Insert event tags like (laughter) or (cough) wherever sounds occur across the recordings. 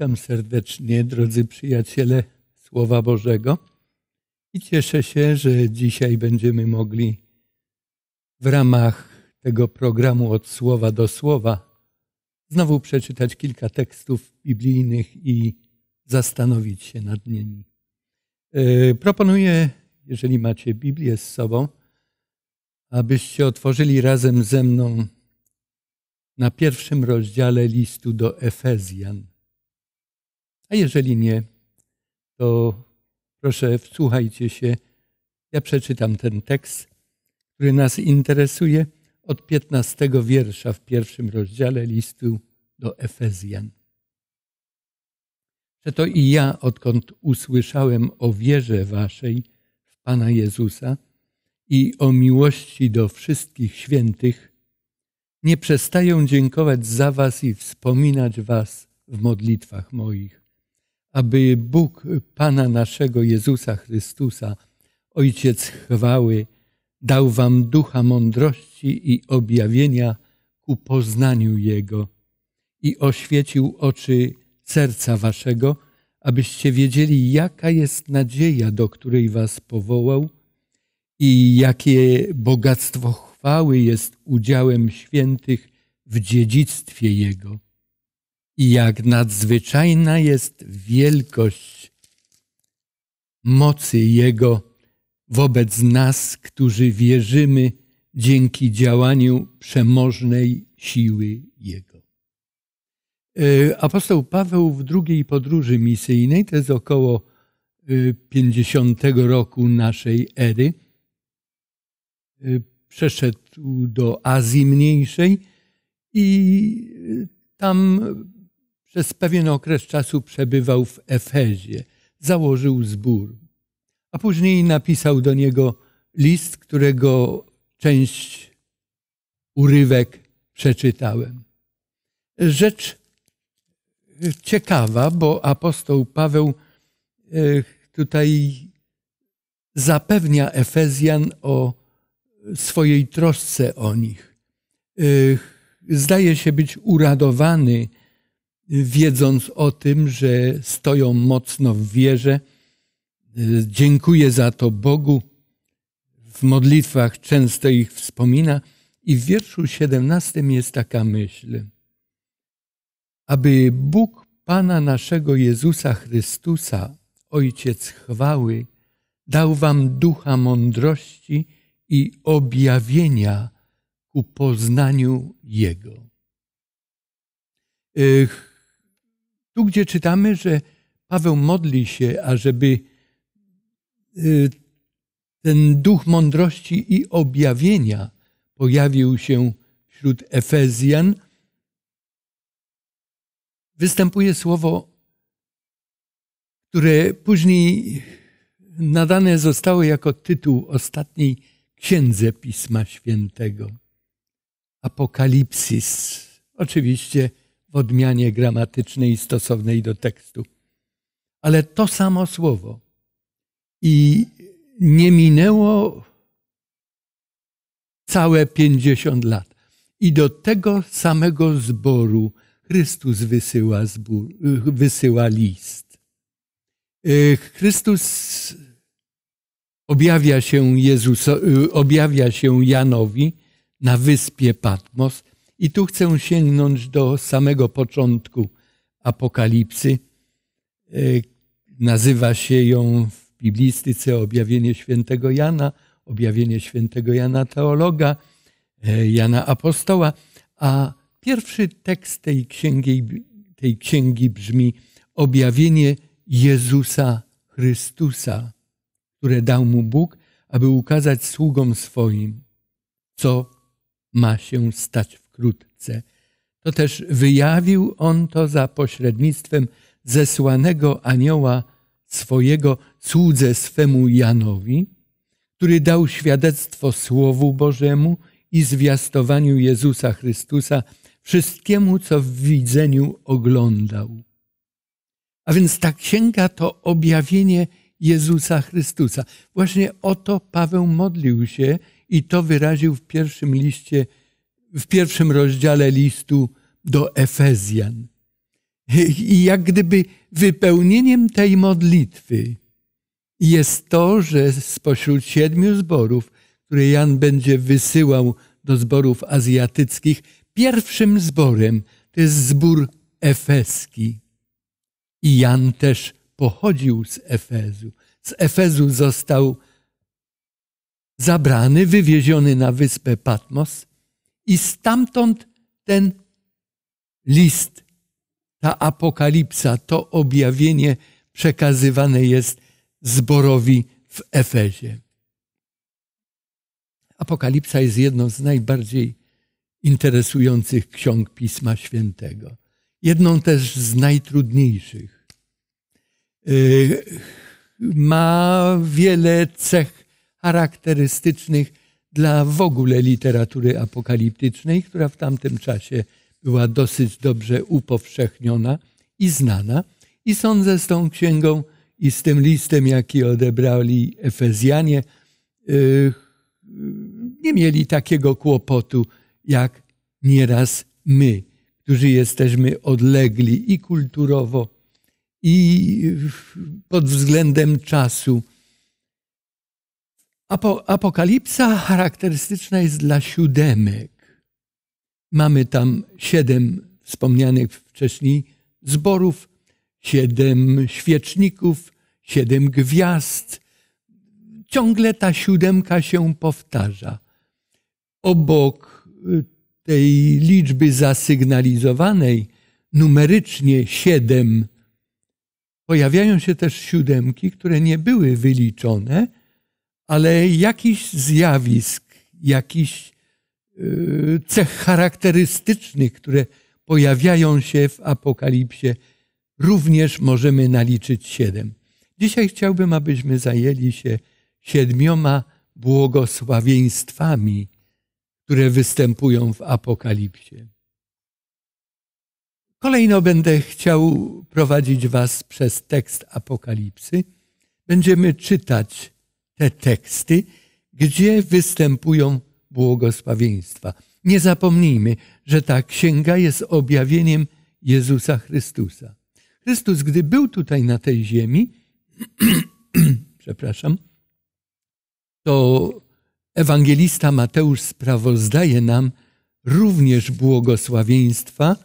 Witam serdecznie, drodzy przyjaciele Słowa Bożego i cieszę się, że dzisiaj będziemy mogli w ramach tego programu od słowa do słowa znowu przeczytać kilka tekstów biblijnych i zastanowić się nad nimi. E, proponuję, jeżeli macie Biblię z sobą, abyście otworzyli razem ze mną na pierwszym rozdziale listu do Efezjan. A jeżeli nie, to proszę wsłuchajcie się. Ja przeczytam ten tekst, który nas interesuje od 15 wiersza w pierwszym rozdziale listu do Efezjan. to i ja, odkąd usłyszałem o wierze waszej w Pana Jezusa i o miłości do wszystkich świętych, nie przestaję dziękować za was i wspominać was w modlitwach moich aby Bóg Pana naszego Jezusa Chrystusa, Ojciec chwały, dał wam ducha mądrości i objawienia ku poznaniu Jego i oświecił oczy serca waszego, abyście wiedzieli, jaka jest nadzieja, do której was powołał i jakie bogactwo chwały jest udziałem świętych w dziedzictwie Jego i jak nadzwyczajna jest wielkość mocy Jego wobec nas, którzy wierzymy dzięki działaniu przemożnej siły Jego. E, apostoł Paweł w drugiej podróży misyjnej, to jest około 50 e, roku naszej ery, e, przeszedł do Azji Mniejszej i tam przez pewien okres czasu przebywał w Efezie, założył zbór, a później napisał do niego list, którego część, urywek przeczytałem. Rzecz e, ciekawa, bo apostoł Paweł e, tutaj zapewnia Efezjan o swojej troszce o nich. E, zdaje się być uradowany wiedząc o tym, że stoją mocno w wierze. Y, dziękuję za to Bogu. W modlitwach często ich wspomina. I w wierszu 17 jest taka myśl: Aby Bóg Pana naszego Jezusa Chrystusa, Ojciec chwały, dał Wam ducha mądrości i objawienia ku poznaniu Jego. Y, tu, gdzie czytamy, że Paweł modli się, ażeby y, ten duch mądrości i objawienia pojawił się wśród Efezjan, występuje słowo, które później nadane zostało jako tytuł ostatniej księdze Pisma Świętego. Apokalipsis. Oczywiście w odmianie gramatycznej stosownej do tekstu. Ale to samo słowo. I nie minęło całe 50 lat. I do tego samego zboru Chrystus wysyła, zbór, wysyła list. E, Chrystus objawia się, Jezus, e, objawia się Janowi na wyspie Patmos i tu chcę sięgnąć do samego początku Apokalipsy. E, nazywa się ją w biblistyce objawienie świętego Jana, objawienie świętego Jana teologa, e, Jana apostoła, a pierwszy tekst tej księgi, tej księgi brzmi objawienie Jezusa Chrystusa, które dał mu Bóg, aby ukazać sługom swoim, co ma się stać w wkrótce. To też wyjawił on to za pośrednictwem zesłanego anioła swojego cudze swemu Janowi, który dał świadectwo Słowu Bożemu i zwiastowaniu Jezusa Chrystusa wszystkiemu, co w widzeniu oglądał. A więc ta księga to objawienie Jezusa Chrystusa. Właśnie o to Paweł modlił się i to wyraził w pierwszym liście w pierwszym rozdziale listu do Efezjan. I jak gdyby wypełnieniem tej modlitwy jest to, że spośród siedmiu zborów, które Jan będzie wysyłał do zborów azjatyckich, pierwszym zborem to jest zbór efeski. I Jan też pochodził z Efezu. Z Efezu został zabrany, wywieziony na wyspę Patmos i stamtąd ten list, ta apokalipsa, to objawienie przekazywane jest zborowi w Efezie. Apokalipsa jest jedną z najbardziej interesujących ksiąg Pisma Świętego. Jedną też z najtrudniejszych. Yy, ma wiele cech charakterystycznych dla w ogóle literatury apokaliptycznej, która w tamtym czasie była dosyć dobrze upowszechniona i znana. I sądzę z tą księgą i z tym listem, jaki odebrali Efezjanie, yy, nie mieli takiego kłopotu, jak nieraz my, którzy jesteśmy odlegli i kulturowo, i pod względem czasu Apokalipsa charakterystyczna jest dla siódemek. Mamy tam siedem wspomnianych wcześniej zborów, siedem świeczników, siedem gwiazd. Ciągle ta siódemka się powtarza. Obok y, tej liczby zasygnalizowanej numerycznie siedem, pojawiają się też siódemki, które nie były wyliczone – ale jakichś zjawisk, jakichś y, cech charakterystycznych, które pojawiają się w Apokalipsie, również możemy naliczyć siedem. Dzisiaj chciałbym, abyśmy zajęli się siedmioma błogosławieństwami, które występują w Apokalipsie. Kolejno będę chciał prowadzić Was przez tekst Apokalipsy. Będziemy czytać te teksty, gdzie występują błogosławieństwa. Nie zapomnijmy, że ta księga jest objawieniem Jezusa Chrystusa. Chrystus, gdy był tutaj na tej ziemi, (clears throat) przepraszam, to ewangelista Mateusz sprawozdaje nam również błogosławieństwa,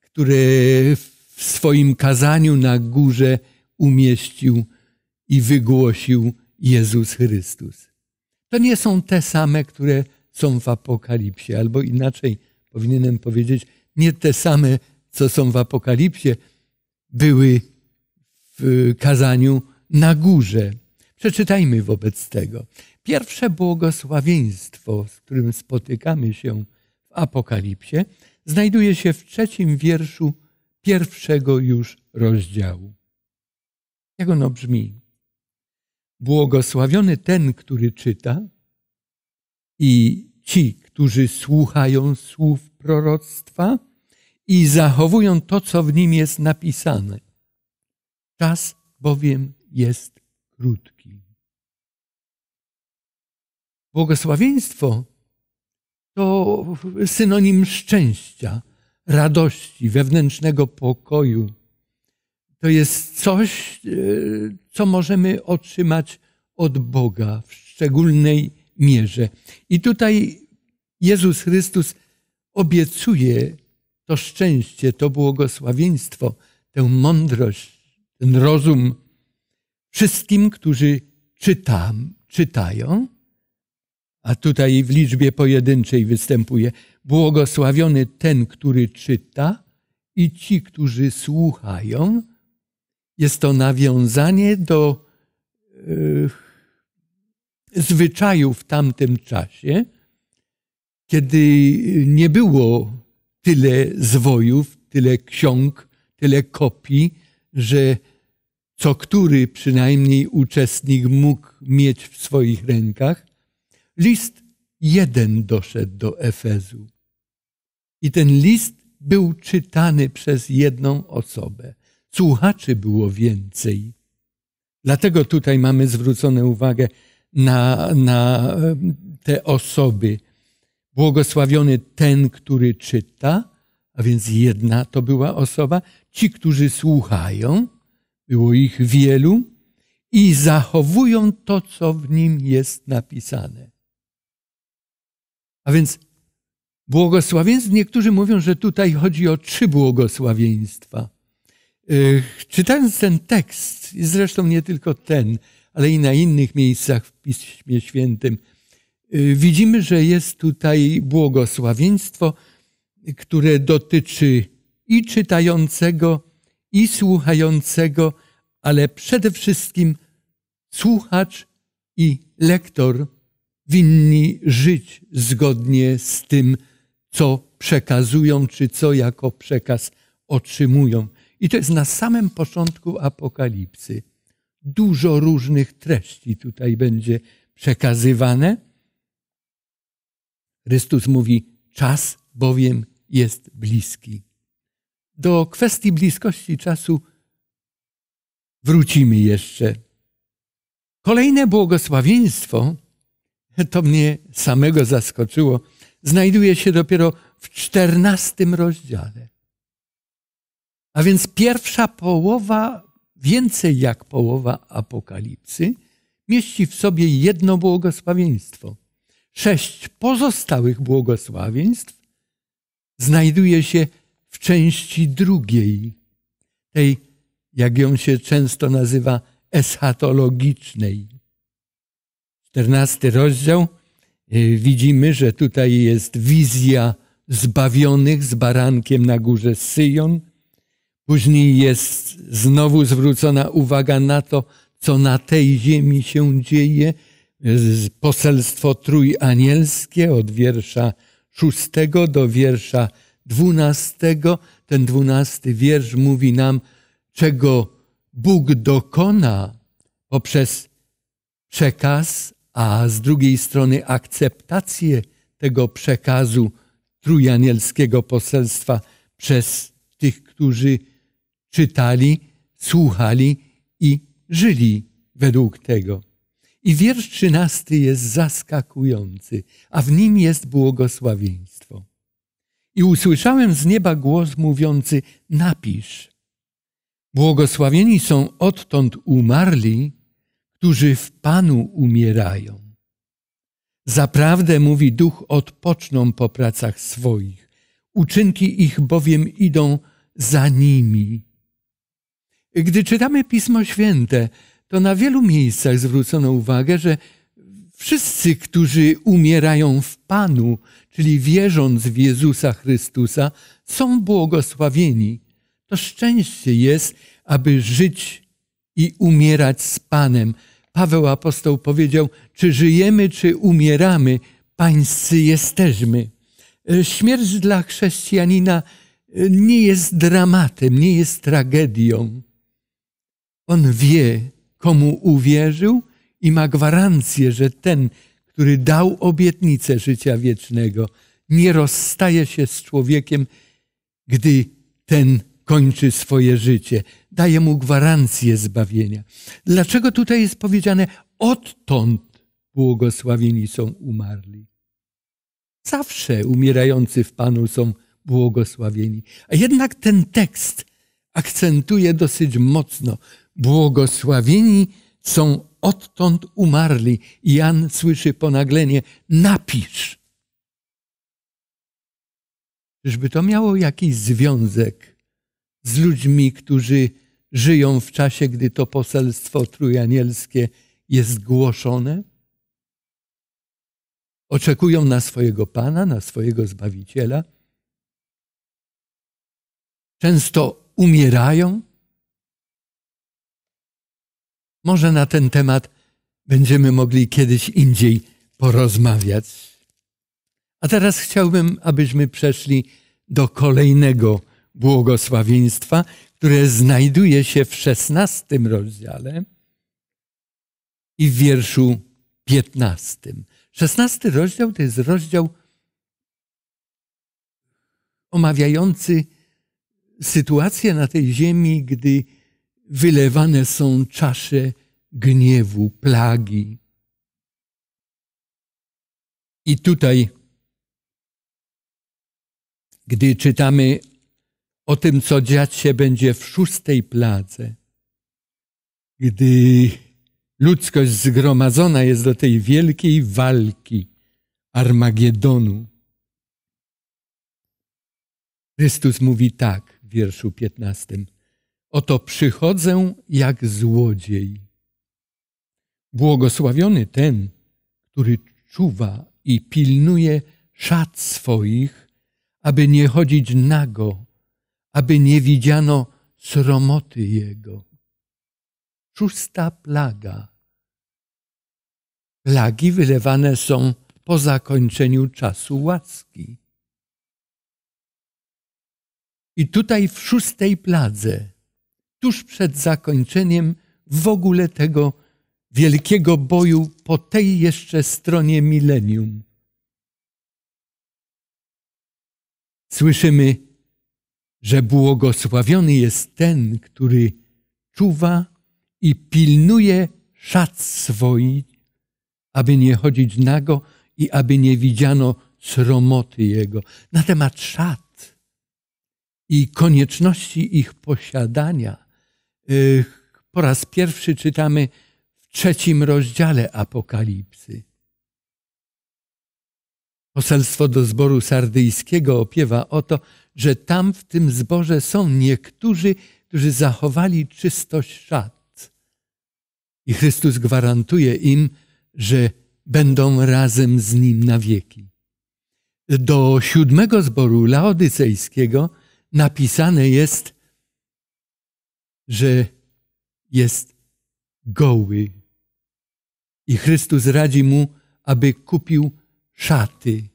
które w swoim kazaniu na górze umieścił i wygłosił Jezus Chrystus. To nie są te same, które są w Apokalipsie, albo inaczej powinienem powiedzieć, nie te same, co są w Apokalipsie, były w y, kazaniu na górze. Przeczytajmy wobec tego. Pierwsze błogosławieństwo, z którym spotykamy się w Apokalipsie, znajduje się w trzecim wierszu pierwszego już rozdziału. Jak ono brzmi? Błogosławiony ten, który czyta i ci, którzy słuchają słów proroctwa i zachowują to, co w nim jest napisane. Czas bowiem jest krótki. Błogosławieństwo to synonim szczęścia, radości, wewnętrznego pokoju, to jest coś, e, co możemy otrzymać od Boga w szczególnej mierze. I tutaj Jezus Chrystus obiecuje to szczęście, to błogosławieństwo, tę mądrość, ten rozum wszystkim, którzy czytam, czytają. A tutaj w liczbie pojedynczej występuje błogosławiony ten, który czyta i ci, którzy słuchają jest to nawiązanie do e, zwyczaju w tamtym czasie, kiedy nie było tyle zwojów, tyle ksiąg, tyle kopii, że co który przynajmniej uczestnik mógł mieć w swoich rękach, list jeden doszedł do Efezu. I ten list był czytany przez jedną osobę. Słuchaczy było więcej. Dlatego tutaj mamy zwrócone uwagę na, na te osoby. Błogosławiony ten, który czyta, a więc jedna to była osoba, ci, którzy słuchają, było ich wielu, i zachowują to, co w nim jest napisane. A więc błogosławieństwo, niektórzy mówią, że tutaj chodzi o trzy błogosławieństwa. Y, czytając ten tekst, zresztą nie tylko ten, ale i na innych miejscach w Piśmie Świętym, y, widzimy, że jest tutaj błogosławieństwo, które dotyczy i czytającego, i słuchającego, ale przede wszystkim słuchacz i lektor winni żyć zgodnie z tym, co przekazują, czy co jako przekaz otrzymują. I to jest na samym początku Apokalipsy. Dużo różnych treści tutaj będzie przekazywane. Chrystus mówi: Czas bowiem jest bliski. Do kwestii bliskości czasu wrócimy jeszcze. Kolejne błogosławieństwo, to mnie samego zaskoczyło, znajduje się dopiero w czternastym rozdziale. A więc pierwsza połowa, więcej jak połowa Apokalipsy, mieści w sobie jedno błogosławieństwo. Sześć pozostałych błogosławieństw znajduje się w części drugiej, tej, jak ją się często nazywa, eschatologicznej. Czternasty rozdział. E, widzimy, że tutaj jest wizja zbawionych z barankiem na górze Syjon – Później jest znowu zwrócona uwaga na to, co na tej ziemi się dzieje. Poselstwo trójanielskie od wiersza szóstego do wiersza dwunastego. Ten dwunasty wiersz mówi nam, czego Bóg dokona poprzez przekaz, a z drugiej strony akceptację tego przekazu trójanielskiego poselstwa przez tych, którzy czytali, słuchali i żyli według tego. I wiersz trzynasty jest zaskakujący, a w nim jest błogosławieństwo. I usłyszałem z nieba głos mówiący: Napisz. Błogosławieni są odtąd umarli, którzy w Panu umierają. Zaprawdę, mówi Duch, odpoczną po pracach swoich. Uczynki ich bowiem idą za nimi. Gdy czytamy Pismo Święte, to na wielu miejscach zwrócono uwagę, że wszyscy, którzy umierają w Panu, czyli wierząc w Jezusa Chrystusa, są błogosławieni. To szczęście jest, aby żyć i umierać z Panem. Paweł apostoł powiedział: Czy żyjemy, czy umieramy, pańscy jesteśmy. E, śmierć dla chrześcijanina e, nie jest dramatem, nie jest tragedią. On wie, komu uwierzył i ma gwarancję, że ten, który dał obietnicę życia wiecznego, nie rozstaje się z człowiekiem, gdy ten kończy swoje życie. Daje mu gwarancję zbawienia. Dlaczego tutaj jest powiedziane, odtąd błogosławieni są umarli? Zawsze umierający w Panu są błogosławieni. A jednak ten tekst akcentuje dosyć mocno Błogosławieni są odtąd umarli. Jan słyszy ponaglenie: Napisz. Czyżby to miało jakiś związek z ludźmi, którzy żyją w czasie, gdy to poselstwo trójanielskie jest głoszone? Oczekują na swojego Pana, na swojego Zbawiciela. Często umierają może na ten temat będziemy mogli kiedyś indziej porozmawiać. A teraz chciałbym, abyśmy przeszli do kolejnego błogosławieństwa, które znajduje się w szesnastym rozdziale i w wierszu piętnastym. Szesnasty rozdział to jest rozdział omawiający sytuację na tej ziemi, gdy wylewane są czasze gniewu, plagi. I tutaj, gdy czytamy o tym, co dziać się będzie w szóstej pladze, gdy ludzkość zgromadzona jest do tej wielkiej walki Armagedonu, Chrystus mówi tak w wierszu 15 Oto przychodzę jak złodziej. Błogosławiony ten, który czuwa i pilnuje szat swoich, aby nie chodzić nago, aby nie widziano sromoty jego. Szósta plaga. Plagi wylewane są po zakończeniu czasu łaski. I tutaj w szóstej pladze tuż przed zakończeniem w ogóle tego wielkiego boju po tej jeszcze stronie milenium. Słyszymy, że błogosławiony jest ten, który czuwa i pilnuje szat swoich, aby nie chodzić nago i aby nie widziano sromoty jego. Na temat szat i konieczności ich posiadania po raz pierwszy czytamy w trzecim rozdziale Apokalipsy. Poselstwo do zboru sardyjskiego opiewa o to, że tam w tym zborze są niektórzy, którzy zachowali czystość szat. I Chrystus gwarantuje im, że będą razem z Nim na wieki. Do siódmego zboru laodycejskiego napisane jest że jest goły. I Chrystus radzi mu, aby kupił szaty,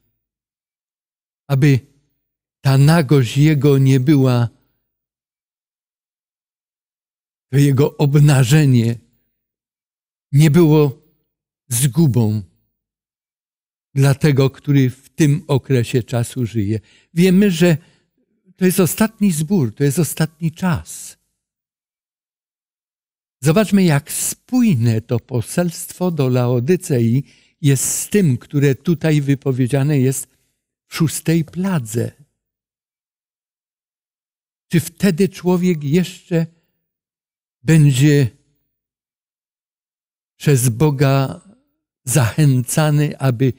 aby ta nagość jego nie była, to jego obnażenie nie było zgubą dla tego, który w tym okresie czasu żyje. Wiemy, że to jest ostatni zbór, to jest ostatni czas. Zobaczmy, jak spójne to poselstwo do Laodycei jest z tym, które tutaj wypowiedziane jest w szóstej pladze. Czy wtedy człowiek jeszcze będzie przez Boga zachęcany, aby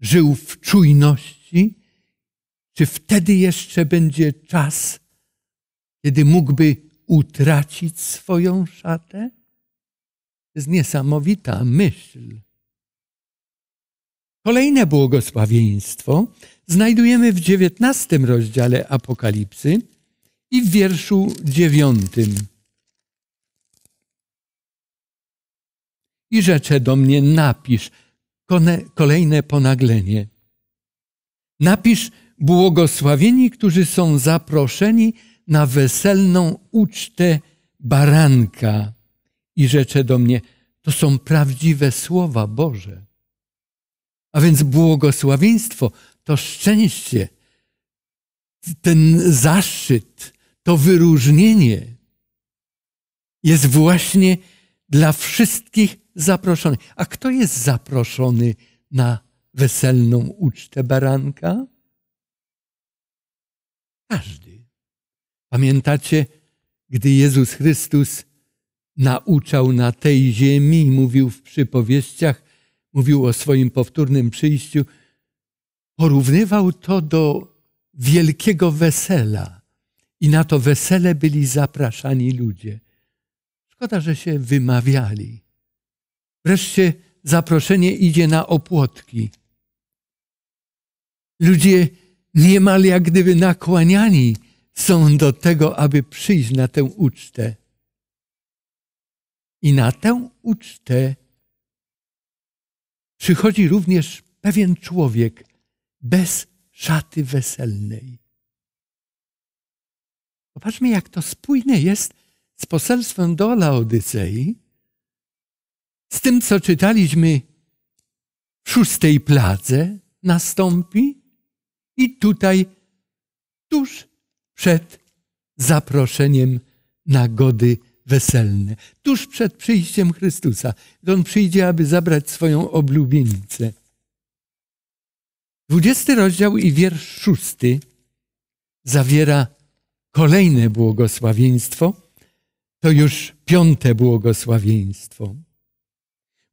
żył w czujności? Czy wtedy jeszcze będzie czas, kiedy mógłby utracić swoją szatę? To jest niesamowita myśl. Kolejne błogosławieństwo znajdujemy w dziewiętnastym rozdziale Apokalipsy i w wierszu dziewiątym. I rzecze do mnie napisz kolejne ponaglenie. Napisz błogosławieni, którzy są zaproszeni na weselną ucztę baranka i rzecze do mnie, to są prawdziwe słowa Boże. A więc błogosławieństwo to szczęście, ten zaszczyt, to wyróżnienie jest właśnie dla wszystkich zaproszonych. A kto jest zaproszony na weselną ucztę baranka? Każdy. Pamiętacie, gdy Jezus Chrystus nauczał na tej ziemi, mówił w przypowieściach, mówił o swoim powtórnym przyjściu, porównywał to do wielkiego wesela. I na to wesele byli zapraszani ludzie. Szkoda, że się wymawiali. Wreszcie zaproszenie idzie na opłotki. Ludzie niemal jak gdyby nakłaniani są do tego, aby przyjść na tę ucztę. I na tę ucztę przychodzi również pewien człowiek bez szaty weselnej. Popatrzmy, jak to spójne jest z poselstwem do Laodycei, z tym, co czytaliśmy w szóstej pladze nastąpi i tutaj tuż przed zaproszeniem na gody weselne, tuż przed przyjściem Chrystusa. On przyjdzie, aby zabrać swoją oblubienicę. Dwudziesty rozdział i wiersz szósty zawiera kolejne błogosławieństwo, to już piąte błogosławieństwo.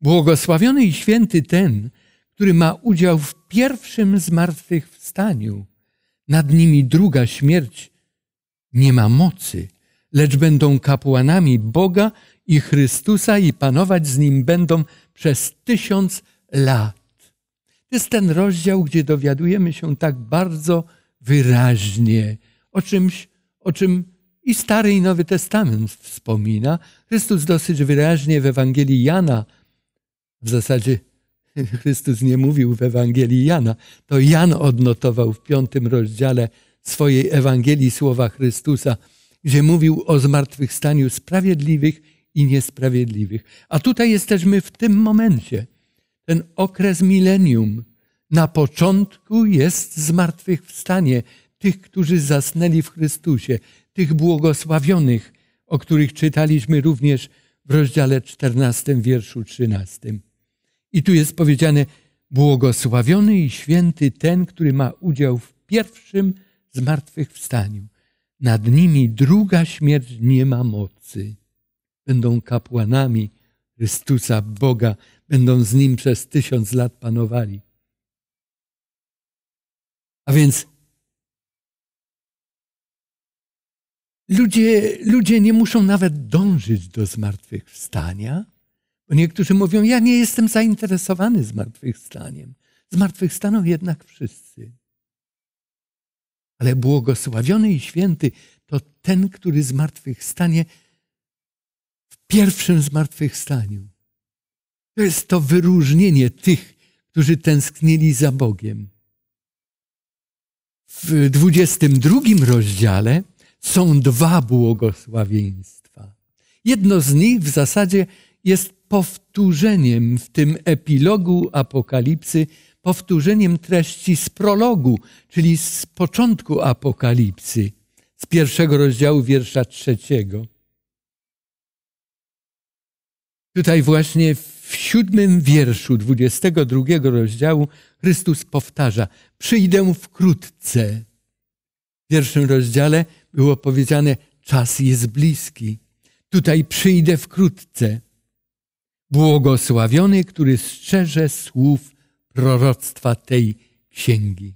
Błogosławiony i święty ten, który ma udział w pierwszym zmartwychwstaniu, nad nimi druga śmierć nie ma mocy, lecz będą kapłanami Boga i Chrystusa i panować z Nim będą przez tysiąc lat. To jest ten rozdział, gdzie dowiadujemy się tak bardzo wyraźnie o czymś, o czym i Stary i Nowy Testament wspomina. Chrystus dosyć wyraźnie w Ewangelii Jana, w zasadzie (laughs) Chrystus nie mówił w Ewangelii Jana, to Jan odnotował w piątym rozdziale swojej Ewangelii słowa Chrystusa, gdzie mówił o zmartwychwstaniu sprawiedliwych i niesprawiedliwych. A tutaj jesteśmy w tym momencie. Ten okres milenium. Na początku jest zmartwychwstanie tych, którzy zasnęli w Chrystusie, tych błogosławionych, o których czytaliśmy również w rozdziale 14, wierszu 13. I tu jest powiedziane: Błogosławiony i święty ten, który ma udział w pierwszym zmartwychwstaniu. Nad nimi druga śmierć nie ma mocy. Będą kapłanami Chrystusa Boga, będą z Nim przez tysiąc lat panowali. A więc ludzie, ludzie nie muszą nawet dążyć do zmartwychwstania, bo niektórzy mówią, ja nie jestem zainteresowany zmartwychwstaniem. Zmartwychwstaną jednak wszyscy. Ale błogosławiony i święty to ten, który zmartwychwstanie w pierwszym zmartwychwstaniu. To jest to wyróżnienie tych, którzy tęsknili za Bogiem. W 22 rozdziale są dwa błogosławieństwa. Jedno z nich w zasadzie jest powtórzeniem w tym epilogu Apokalipsy powtórzeniem treści z prologu, czyli z początku Apokalipsy, z pierwszego rozdziału wiersza trzeciego. Tutaj właśnie w siódmym wierszu 22 rozdziału Chrystus powtarza: Przyjdę wkrótce. W pierwszym rozdziale było powiedziane: Czas jest bliski. Tutaj przyjdę wkrótce. Błogosławiony, który strzeże słów proroctwa tej księgi.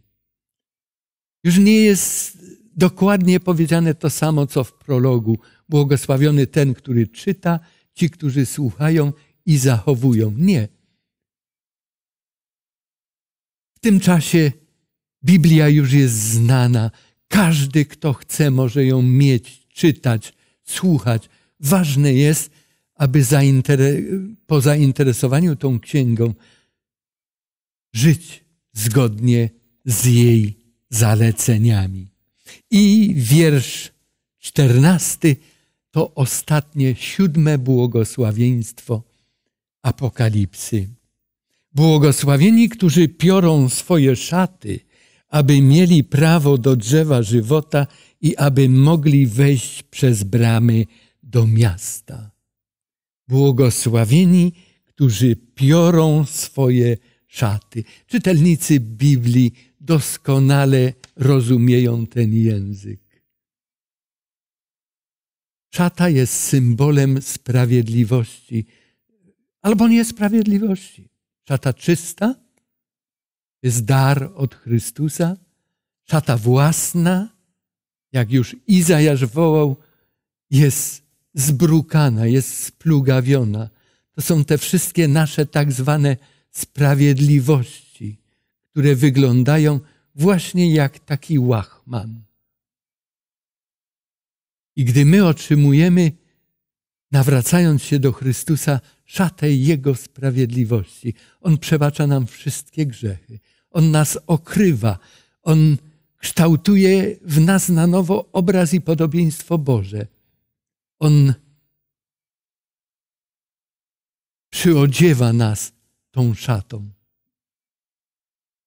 Już nie jest dokładnie powiedziane to samo, co w prologu. Błogosławiony ten, który czyta, ci, którzy słuchają i zachowują. Nie. W tym czasie Biblia już jest znana. Każdy, kto chce, może ją mieć, czytać, słuchać. Ważne jest, aby zainter... po zainteresowaniu tą księgą żyć zgodnie z jej zaleceniami. I wiersz czternasty to ostatnie, siódme błogosławieństwo Apokalipsy. Błogosławieni, którzy piorą swoje szaty, aby mieli prawo do drzewa żywota i aby mogli wejść przez bramy do miasta. Błogosławieni, którzy piorą swoje szaty szaty. Czytelnicy Biblii doskonale rozumieją ten język. Szata jest symbolem sprawiedliwości albo niesprawiedliwości. Szata czysta jest dar od Chrystusa, szata własna, jak już Izajasz wołał, jest zbrukana, jest splugawiona. To są te wszystkie nasze tak zwane sprawiedliwości, które wyglądają właśnie jak taki łachman. I gdy my otrzymujemy, nawracając się do Chrystusa, szatę Jego sprawiedliwości, On przebacza nam wszystkie grzechy, On nas okrywa, On kształtuje w nas na nowo obraz i podobieństwo Boże. On przyodziewa nas tą szatą.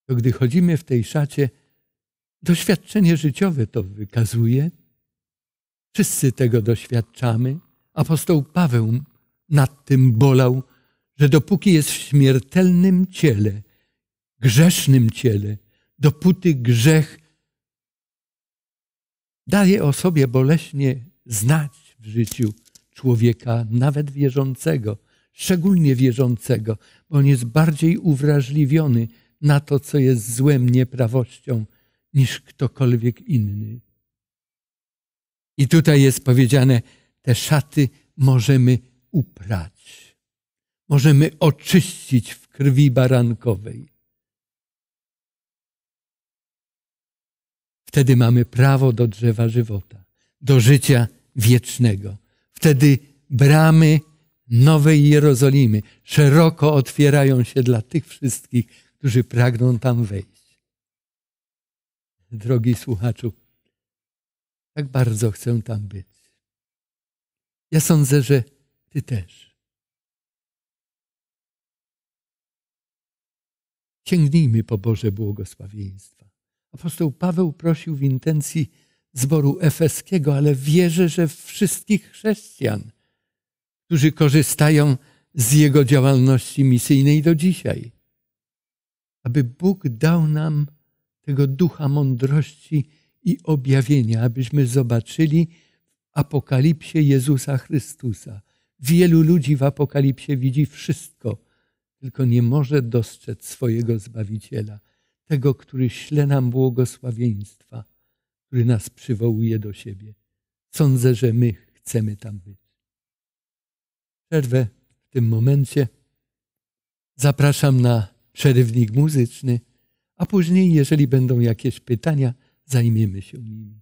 To gdy chodzimy w tej szacie, doświadczenie życiowe to wykazuje. Wszyscy tego doświadczamy. Apostoł Paweł nad tym bolał, że dopóki jest w śmiertelnym ciele, grzesznym ciele, dopóty grzech daje o sobie boleśnie znać w życiu człowieka, nawet wierzącego, szczególnie wierzącego, bo on jest bardziej uwrażliwiony na to, co jest złem, nieprawością, niż ktokolwiek inny. I tutaj jest powiedziane, te szaty możemy uprać, możemy oczyścić w krwi barankowej. Wtedy mamy prawo do drzewa żywota, do życia wiecznego. Wtedy bramy Nowej Jerozolimy szeroko otwierają się dla tych wszystkich, którzy pragną tam wejść. Drogi słuchaczu, tak bardzo chcę tam być. Ja sądzę, że Ty też. Sięgnijmy po Boże błogosławieństwa. Apostoł Paweł prosił w intencji zboru efeskiego, ale wierzę, że wszystkich chrześcijan – którzy korzystają z jego działalności misyjnej do dzisiaj. Aby Bóg dał nam tego ducha mądrości i objawienia, abyśmy zobaczyli w apokalipsie Jezusa Chrystusa. Wielu ludzi w apokalipsie widzi wszystko, tylko nie może dostrzec swojego Zbawiciela, tego, który śle nam błogosławieństwa, który nas przywołuje do siebie. Sądzę, że my chcemy tam być przerwę w tym momencie. Zapraszam na przerywnik muzyczny, a później, jeżeli będą jakieś pytania, zajmiemy się nimi.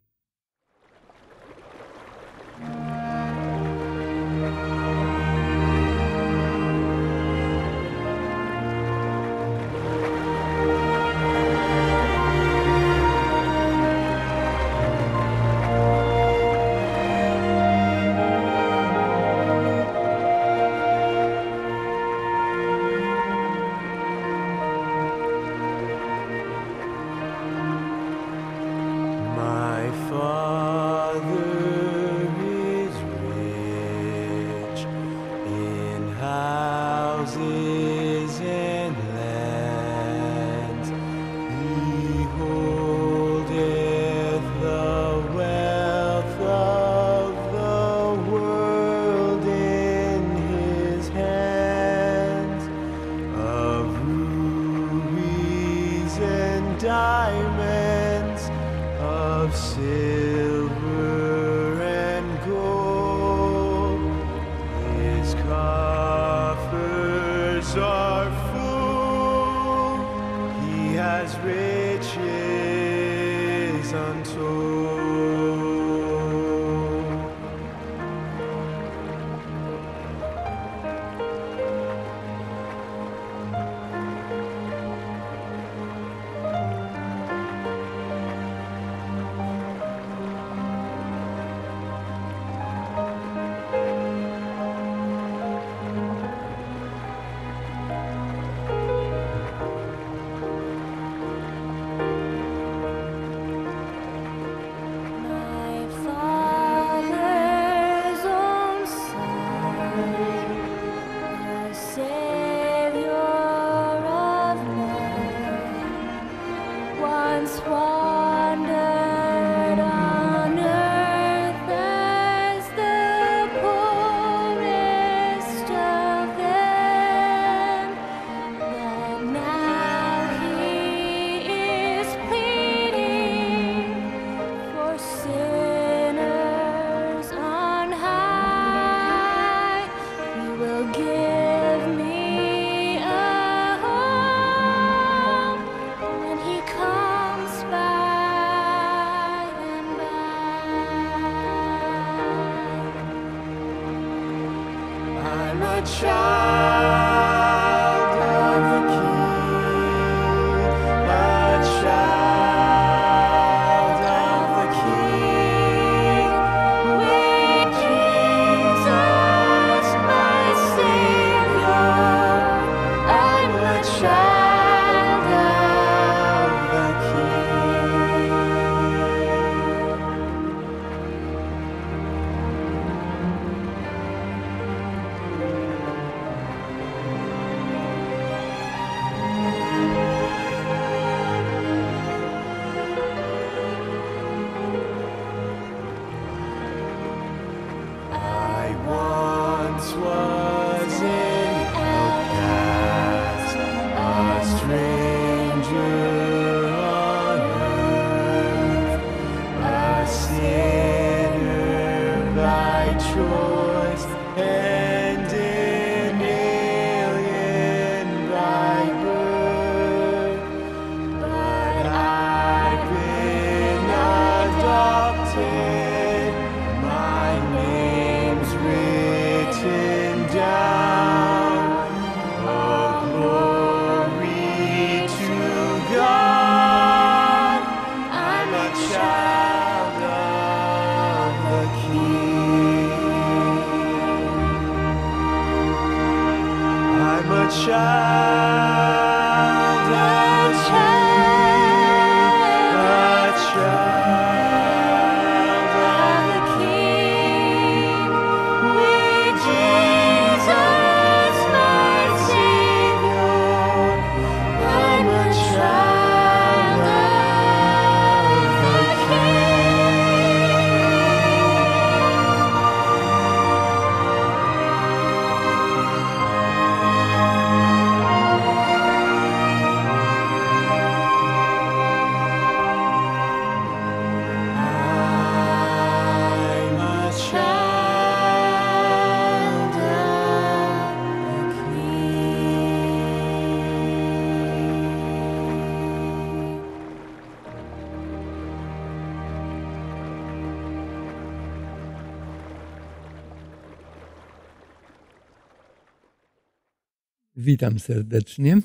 Witam serdecznie.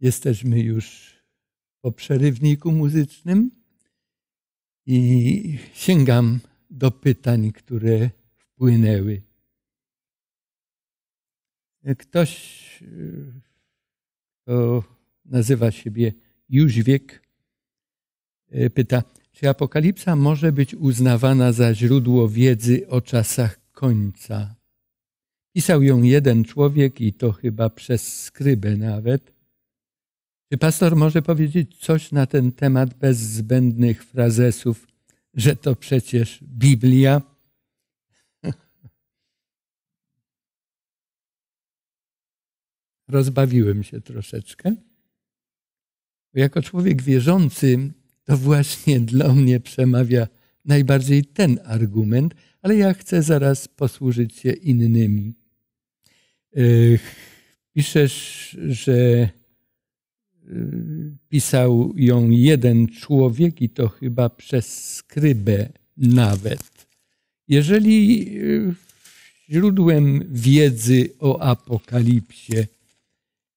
Jesteśmy już po przerywniku muzycznym i sięgam do pytań, które wpłynęły. Ktoś, kto nazywa siebie Jóźwiek, pyta, czy apokalipsa może być uznawana za źródło wiedzy o czasach końca? Pisał ją jeden człowiek i to chyba przez skrybę nawet. Czy pastor może powiedzieć coś na ten temat bez zbędnych frazesów, że to przecież Biblia? Rozbawiłem się troszeczkę. jako człowiek wierzący, to właśnie dla mnie przemawia najbardziej ten argument, ale ja chcę zaraz posłużyć się innymi. Y, piszesz, że y, pisał ją jeden człowiek i to chyba przez skrybę nawet. Jeżeli y, źródłem wiedzy o apokalipsie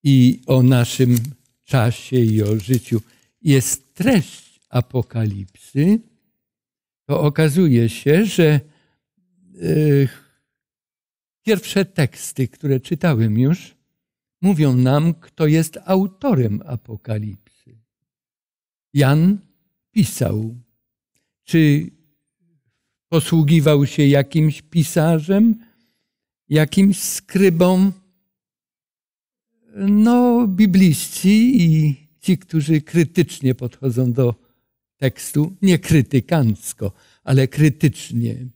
i o naszym czasie i o życiu jest treść apokalipsy, to okazuje się, że Pierwsze teksty, które czytałem już, mówią nam, kto jest autorem Apokalipsy. Jan pisał. Czy posługiwał się jakimś pisarzem, jakimś skrybą? No, bibliści i ci, którzy krytycznie podchodzą do tekstu, nie krytykancko, ale krytycznie.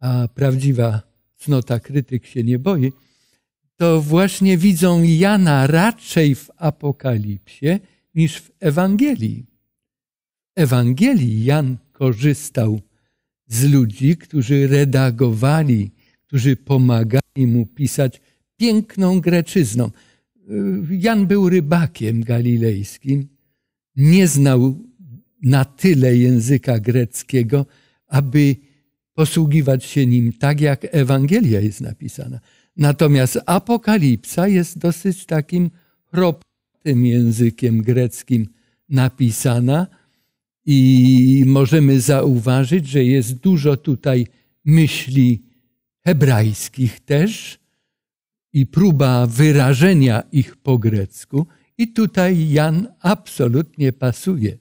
A prawdziwa cnota krytyk się nie boi, to właśnie widzą Jana raczej w Apokalipsie niż w Ewangelii. W Ewangelii Jan korzystał z ludzi, którzy redagowali, którzy pomagali mu pisać piękną greczyzną. Jan był rybakiem galilejskim, nie znał na tyle języka greckiego, aby posługiwać się nim tak, jak Ewangelia jest napisana. Natomiast Apokalipsa jest dosyć takim chropatym językiem greckim napisana i możemy zauważyć, że jest dużo tutaj myśli hebrajskich też i próba wyrażenia ich po grecku. I tutaj Jan absolutnie pasuje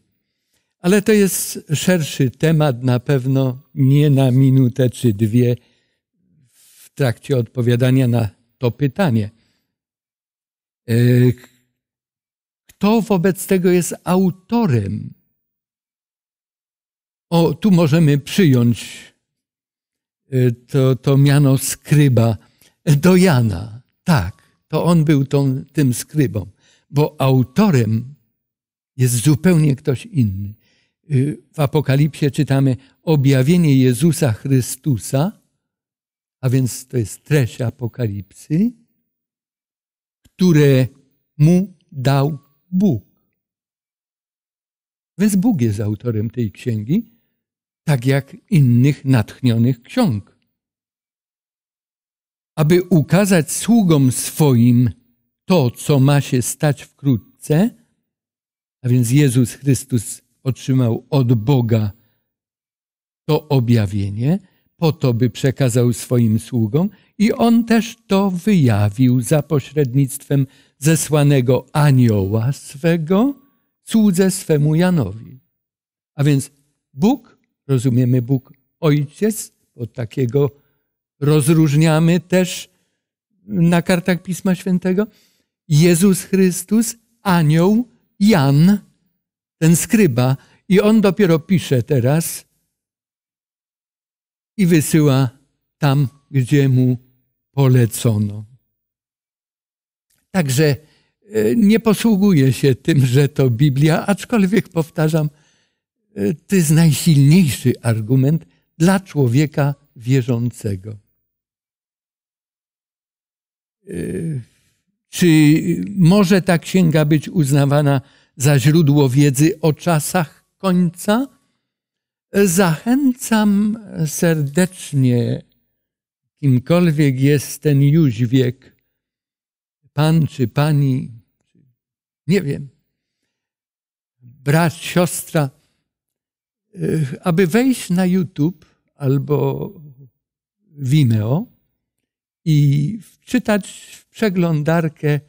ale to jest szerszy temat, na pewno nie na minutę czy dwie w trakcie odpowiadania na to pytanie. E, kto wobec tego jest autorem? O, tu możemy przyjąć e, to, to miano skryba do Jana. Tak, to on był tą, tym skrybą, bo autorem jest zupełnie ktoś inny. Y, w Apokalipsie czytamy objawienie Jezusa Chrystusa, a więc to jest treść Apokalipsy, które mu dał Bóg. Więc Bóg jest autorem tej księgi, tak jak innych natchnionych ksiąg. Aby ukazać sługom swoim to, co ma się stać wkrótce, a więc Jezus Chrystus otrzymał od Boga to objawienie, po to, by przekazał swoim sługom, i on też to wyjawił za pośrednictwem zesłanego anioła swego, słudze swemu Janowi. A więc Bóg, rozumiemy Bóg Ojciec, bo takiego rozróżniamy też na kartach Pisma Świętego, Jezus Chrystus, anioł Jan ten skryba, i on dopiero pisze teraz i wysyła tam, gdzie mu polecono. Także e, nie posługuje się tym, że to Biblia, aczkolwiek powtarzam, e, to jest najsilniejszy argument dla człowieka wierzącego. E, czy może ta księga być uznawana za źródło wiedzy o czasach końca. Zachęcam serdecznie, kimkolwiek jest ten już wiek, pan czy pani, nie wiem, brat, siostra, y, aby wejść na YouTube albo Vimeo i wczytać w przeglądarkę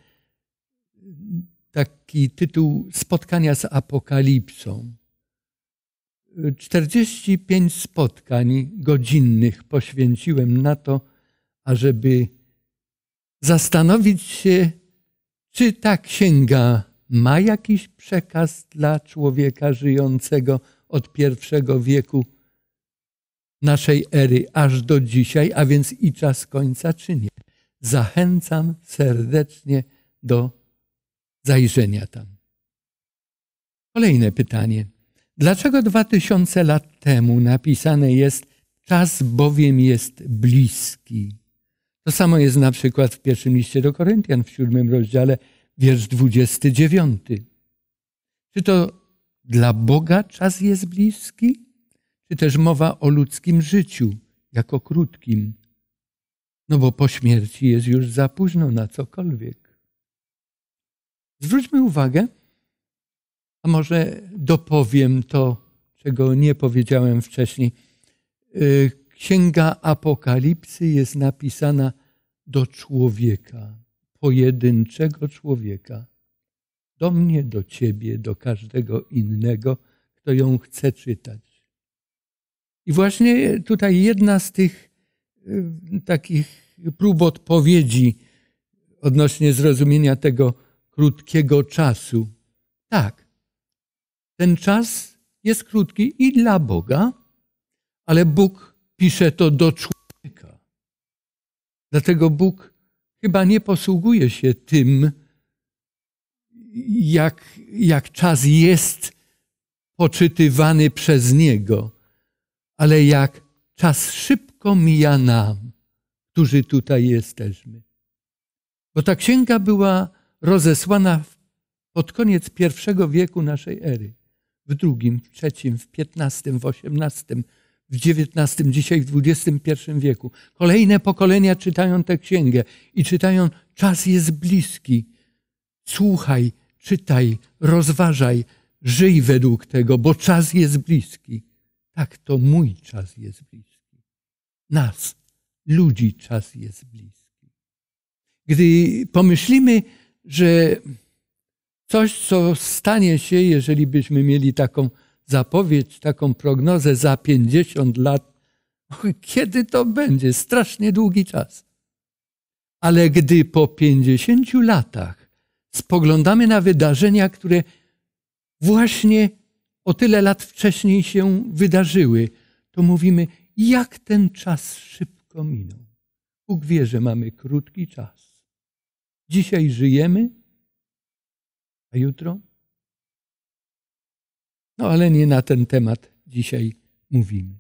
taki tytuł Spotkania z Apokalipsą. 45 spotkań godzinnych poświęciłem na to, ażeby zastanowić się, czy ta księga ma jakiś przekaz dla człowieka żyjącego od pierwszego wieku naszej ery aż do dzisiaj, a więc i czas końca, czy nie. Zachęcam serdecznie do zajrzenia tam. Kolejne pytanie. Dlaczego dwa tysiące lat temu napisane jest czas bowiem jest bliski? To samo jest na przykład w pierwszym liście do Koryntian w siódmym rozdziale, wiersz 29. Czy to dla Boga czas jest bliski? Czy też mowa o ludzkim życiu jako krótkim? No bo po śmierci jest już za późno na cokolwiek. Zwróćmy uwagę, a może dopowiem to, czego nie powiedziałem wcześniej. Y, Księga Apokalipsy jest napisana do człowieka, pojedynczego człowieka, do mnie, do ciebie, do każdego innego, kto ją chce czytać. I właśnie tutaj jedna z tych y, takich prób odpowiedzi odnośnie zrozumienia tego, krótkiego czasu. Tak, ten czas jest krótki i dla Boga, ale Bóg pisze to do człowieka. Dlatego Bóg chyba nie posługuje się tym, jak, jak czas jest poczytywany przez Niego, ale jak czas szybko mija nam, którzy tutaj jesteśmy. Bo ta księga była rozesłana pod koniec pierwszego wieku naszej ery. W drugim, w trzecim, w piętnastym, w osiemnastym, w XIX, dzisiaj w XXI wieku. Kolejne pokolenia czytają tę księgę i czytają, czas jest bliski. Słuchaj, czytaj, rozważaj, żyj według tego, bo czas jest bliski. Tak, to mój czas jest bliski. Nas, ludzi, czas jest bliski. Gdy pomyślimy, że coś, co stanie się, jeżeli byśmy mieli taką zapowiedź, taką prognozę za 50 lat, kiedy to będzie? Strasznie długi czas. Ale gdy po 50 latach spoglądamy na wydarzenia, które właśnie o tyle lat wcześniej się wydarzyły, to mówimy, jak ten czas szybko minął. Bóg wie, że mamy krótki czas Dzisiaj żyjemy, a jutro? No ale nie na ten temat dzisiaj mówimy.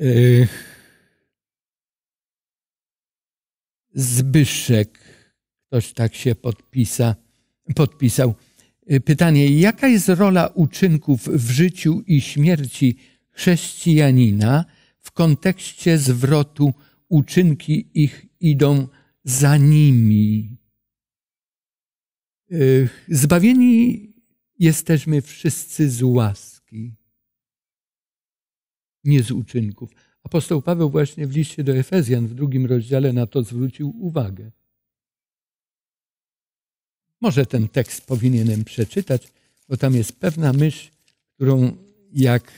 E, Zbyszek, ktoś tak się podpisa, podpisał. E, pytanie, jaka jest rola uczynków w życiu i śmierci chrześcijanina w kontekście zwrotu uczynki ich idą za nimi. Yy, zbawieni jesteśmy wszyscy z łaski, nie z uczynków. Apostoł Paweł właśnie w liście do Efezjan w drugim rozdziale na to zwrócił uwagę. Może ten tekst powinienem przeczytać, bo tam jest pewna myśl, którą jak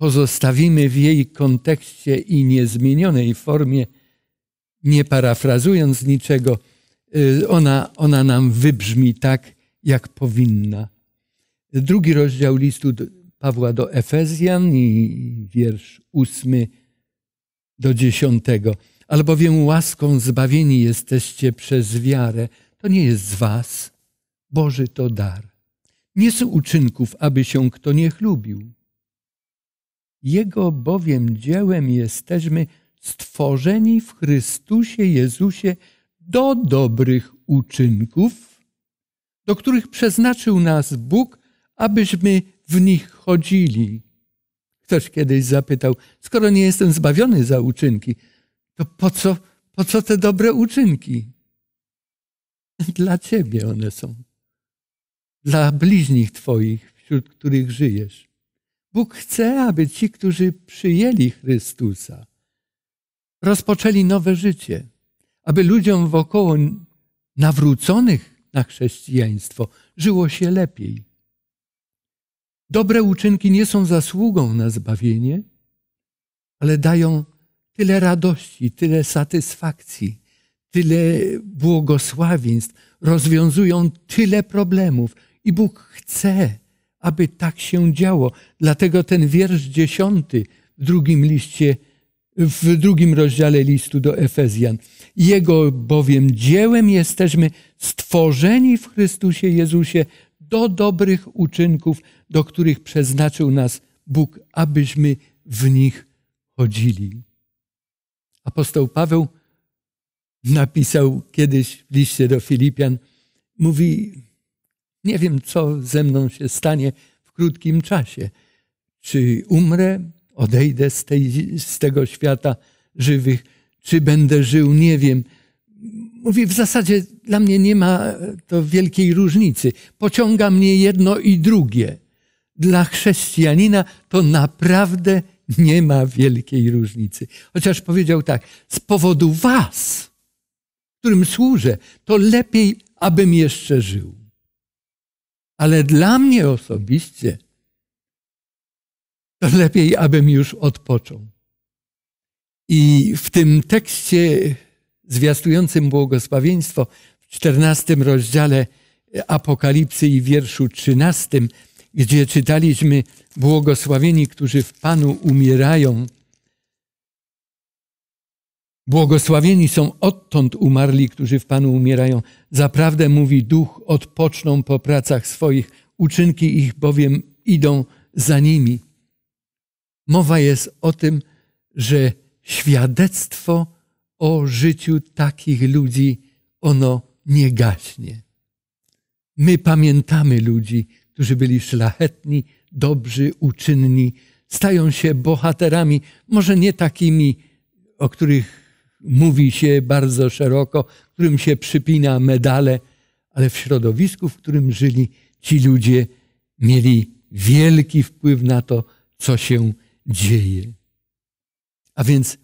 pozostawimy w jej kontekście i niezmienionej formie, nie parafrazując niczego, y, ona, ona nam wybrzmi tak, jak powinna. Drugi rozdział listu Pawła do Efezjan i wiersz ósmy do dziesiątego. Albowiem łaską zbawieni jesteście przez wiarę. To nie jest z was, Boży to dar. Nie z uczynków, aby się kto nie chlubił jego bowiem dziełem jesteśmy stworzeni w Chrystusie Jezusie do dobrych uczynków, do których przeznaczył nas Bóg, abyśmy w nich chodzili. Ktoś kiedyś zapytał, skoro nie jestem zbawiony za uczynki, to po co, po co te dobre uczynki? Dla ciebie one są, dla bliźnich twoich, wśród których żyjesz. Bóg chce, aby ci, którzy przyjęli Chrystusa, rozpoczęli nowe życie, aby ludziom wokoło nawróconych na chrześcijaństwo żyło się lepiej. Dobre uczynki nie są zasługą na zbawienie, ale dają tyle radości, tyle satysfakcji, tyle błogosławieństw, rozwiązują tyle problemów i Bóg chce, aby tak się działo. Dlatego ten wiersz dziesiąty w drugim liście, w drugim rozdziale listu do Efezjan. Jego bowiem dziełem jesteśmy stworzeni w Chrystusie Jezusie do dobrych uczynków, do których przeznaczył nas Bóg, abyśmy w nich chodzili. Apostoł Paweł napisał kiedyś w liście do Filipian, mówi, nie wiem, co ze mną się stanie w krótkim czasie. Czy umrę, odejdę z, tej, z tego świata żywych, czy będę żył, nie wiem. Mówi, w zasadzie dla mnie nie ma e, to wielkiej różnicy. Pociąga mnie jedno i drugie. Dla chrześcijanina to naprawdę nie ma wielkiej różnicy. Chociaż powiedział tak, z powodu was, którym służę, to lepiej, abym jeszcze żył. Ale dla mnie osobiście to lepiej, abym już odpoczął. I w tym tekście zwiastującym błogosławieństwo w czternastym rozdziale Apokalipsy i wierszu trzynastym, gdzie czytaliśmy błogosławieni, którzy w Panu umierają, Błogosławieni są odtąd umarli, którzy w Panu umierają. Zaprawdę mówi Duch, odpoczną po pracach swoich, uczynki ich bowiem idą za nimi. Mowa jest o tym, że świadectwo o życiu takich ludzi, ono nie gaśnie. My pamiętamy ludzi, którzy byli szlachetni, dobrzy, uczynni, stają się bohaterami, może nie takimi, o których mówi się bardzo szeroko, którym się przypina medale, ale w środowisku, w którym żyli ci ludzie, mieli wielki wpływ na to, co się dzieje. A więc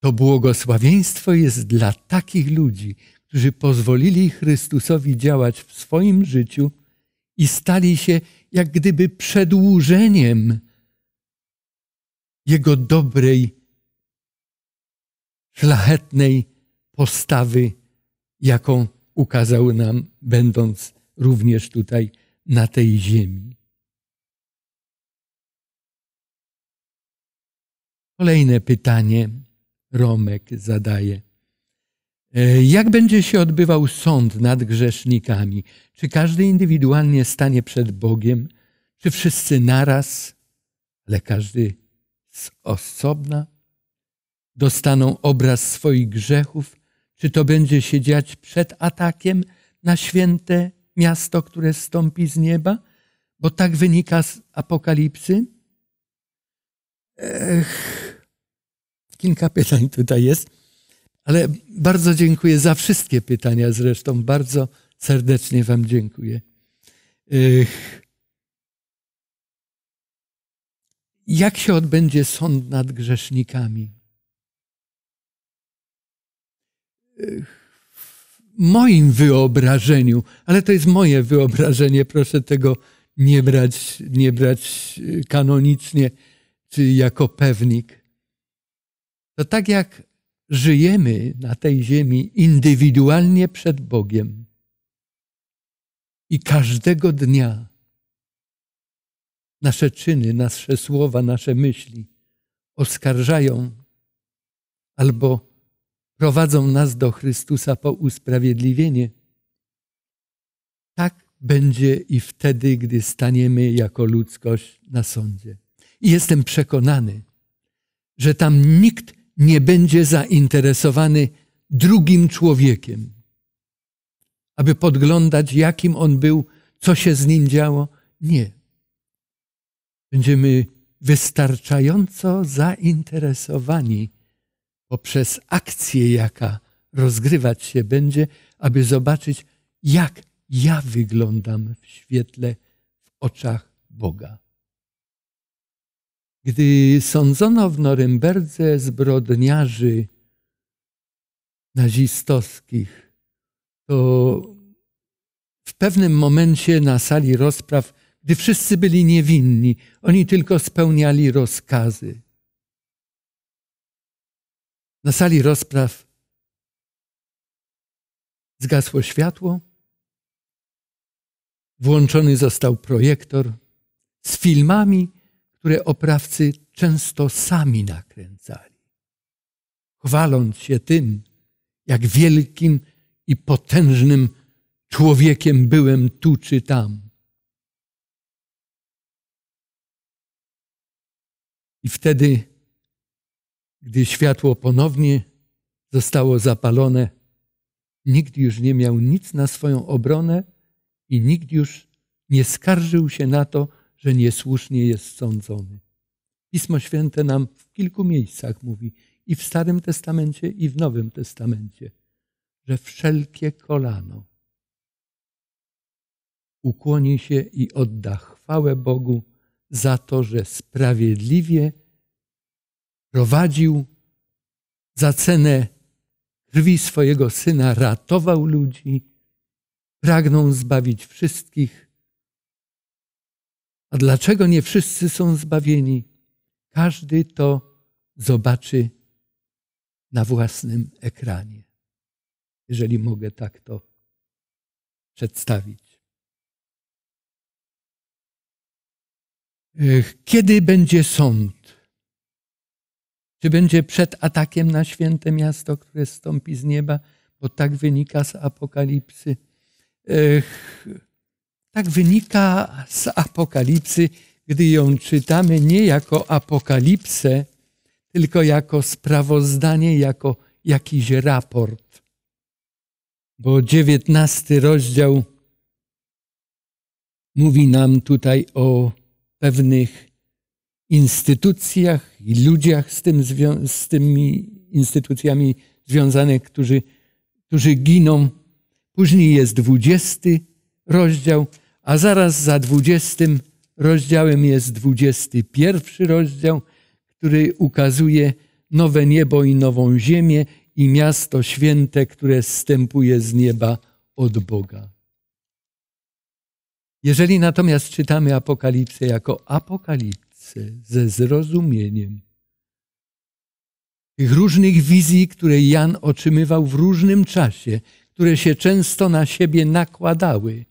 to błogosławieństwo jest dla takich ludzi, którzy pozwolili Chrystusowi działać w swoim życiu i stali się jak gdyby przedłużeniem Jego dobrej szlachetnej postawy, jaką ukazał nam, będąc również tutaj na tej ziemi. Kolejne pytanie Romek zadaje. E, jak będzie się odbywał sąd nad grzesznikami? Czy każdy indywidualnie stanie przed Bogiem? Czy wszyscy naraz, ale każdy z osobna? dostaną obraz swoich grzechów, czy to będzie się dziać przed atakiem na święte miasto, które stąpi z nieba, bo tak wynika z Apokalipsy. Ech, kilka pytań tutaj jest, ale bardzo dziękuję za wszystkie pytania zresztą, bardzo serdecznie Wam dziękuję. Ech, jak się odbędzie sąd nad grzesznikami? moim wyobrażeniu, ale to jest moje wyobrażenie, proszę tego nie brać, nie brać y, kanonicznie czy jako pewnik. To tak jak żyjemy na tej ziemi indywidualnie przed Bogiem i każdego dnia nasze czyny, nasze słowa, nasze myśli oskarżają albo prowadzą nas do Chrystusa po usprawiedliwienie, tak będzie i wtedy, gdy staniemy jako ludzkość na sądzie. I jestem przekonany, że tam nikt nie będzie zainteresowany drugim człowiekiem, aby podglądać, jakim on był, co się z nim działo. Nie. Będziemy wystarczająco zainteresowani poprzez akcję, jaka rozgrywać się będzie, aby zobaczyć, jak ja wyglądam w świetle, w oczach Boga. Gdy sądzono w Norymberdze zbrodniarzy nazistowskich, to w pewnym momencie na sali rozpraw, gdy wszyscy byli niewinni, oni tylko spełniali rozkazy. Na sali rozpraw zgasło światło, włączony został projektor z filmami, które oprawcy często sami nakręcali, chwaląc się tym, jak wielkim i potężnym człowiekiem byłem tu czy tam. I wtedy gdy światło ponownie zostało zapalone, nikt już nie miał nic na swoją obronę i nikt już nie skarżył się na to, że niesłusznie jest sądzony. Pismo Święte nam w kilku miejscach mówi i w Starym Testamencie, i w Nowym Testamencie, że wszelkie kolano ukłoni się i odda chwałę Bogu za to, że sprawiedliwie prowadził za cenę krwi swojego syna, ratował ludzi, pragnął zbawić wszystkich. A dlaczego nie wszyscy są zbawieni? Każdy to zobaczy na własnym ekranie, jeżeli mogę tak to przedstawić. Kiedy będzie sąd? Czy będzie przed atakiem na święte miasto, które stąpi z nieba, bo tak wynika z Apokalipsy. Ech, tak wynika z Apokalipsy, gdy ją czytamy nie jako apokalipsę, tylko jako sprawozdanie, jako jakiś raport. Bo dziewiętnasty rozdział mówi nam tutaj o pewnych instytucjach i ludziach z, tym, z tymi instytucjami związanych, którzy, którzy giną. Później jest dwudziesty rozdział, a zaraz za dwudziestym rozdziałem jest dwudziesty pierwszy rozdział, który ukazuje nowe niebo i nową ziemię i miasto święte, które wstępuje z nieba od Boga. Jeżeli natomiast czytamy Apokalipsę jako apokalipsę, serce, ze zrozumieniem. Tych różnych wizji, które Jan otrzymywał w różnym czasie, które się często na siebie nakładały,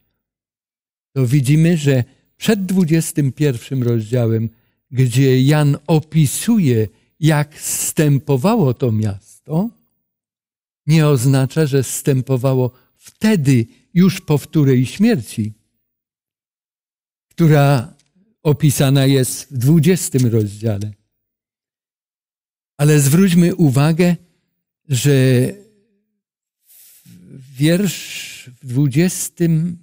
to widzimy, że przed 21 rozdziałem, gdzie Jan opisuje, jak stępowało to miasto, nie oznacza, że stępowało wtedy już po wtórej śmierci, która opisana jest w 20 rozdziale. Ale zwróćmy uwagę, że wiersz w 20,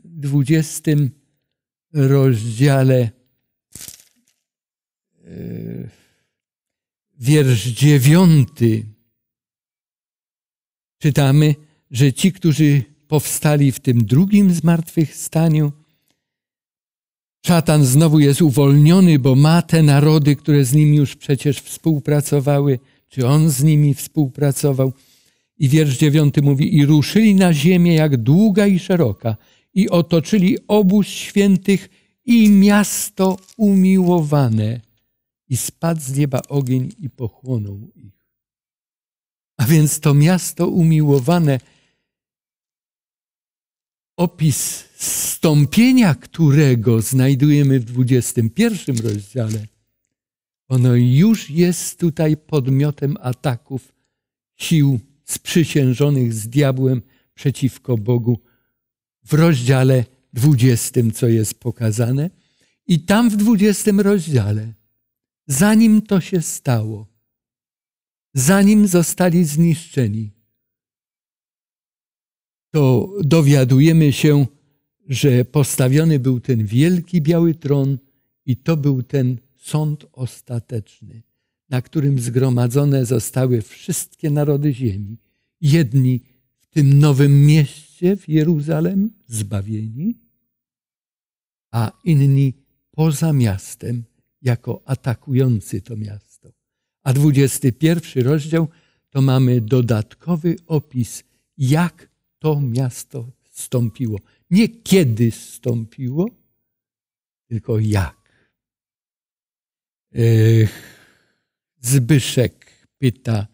20 rozdziale, e, wiersz 9, czytamy, że ci, którzy powstali w tym drugim zmartwychwstaniu, Szatan znowu jest uwolniony, bo ma te narody, które z nim już przecież współpracowały, czy on z nimi współpracował. I wiersz dziewiąty mówi: I ruszyli na ziemię jak długa i szeroka, i otoczyli obóz świętych i miasto umiłowane. I spadł z nieba ogień i pochłonął ich. A więc to miasto umiłowane, opis wstąpienia którego znajdujemy w 21 rozdziale, ono już jest tutaj podmiotem ataków sił sprzysiężonych z diabłem przeciwko Bogu w rozdziale 20, co jest pokazane. I tam w 20 rozdziale, zanim to się stało, zanim zostali zniszczeni, to dowiadujemy się, że postawiony był ten wielki biały tron i to był ten sąd ostateczny, na którym zgromadzone zostały wszystkie narody ziemi. Jedni w tym nowym mieście w Jeruzalem zbawieni, a inni poza miastem jako atakujący to miasto. A 21 rozdział to mamy dodatkowy opis, jak to miasto stąpiło, nie kiedy stąpiło, tylko jak. Zbyszek pyta.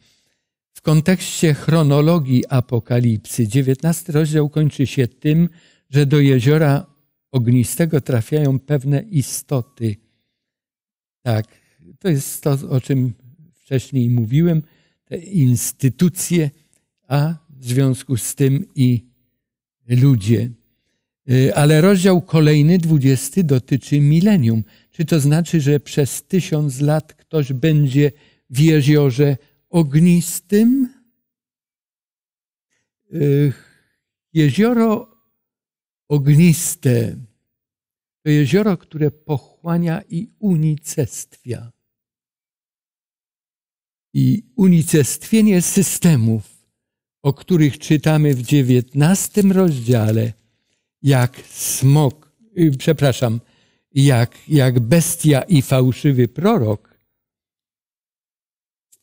W kontekście chronologii apokalipsy, XIX rozdział kończy się tym, że do jeziora ognistego trafiają pewne istoty. Tak, to jest to, o czym wcześniej mówiłem, te instytucje, a w związku z tym i ludzie. Y, ale rozdział kolejny, dwudziesty, dotyczy milenium. Czy to znaczy, że przez tysiąc lat ktoś będzie w jeziorze ognistym? Y, jezioro ogniste to jezioro, które pochłania i unicestwia. I unicestwienie systemów, o których czytamy w dziewiętnastym rozdziale – jak smok, y, przepraszam, jak, jak bestia i fałszywy prorok,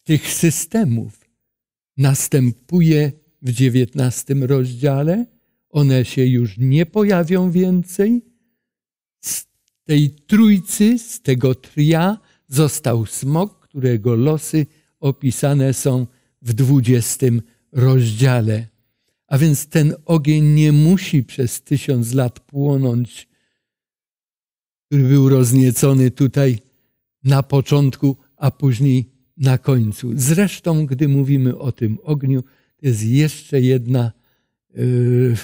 tych systemów następuje w dziewiętnastym rozdziale. One się już nie pojawią więcej. Z tej trójcy, z tego tria został smok, którego losy opisane są w dwudziestym rozdziale. A więc ten ogień nie musi przez tysiąc lat płonąć, który był rozniecony tutaj na początku, a później na końcu. Zresztą, gdy mówimy o tym ogniu, to jest jeszcze jedna yy,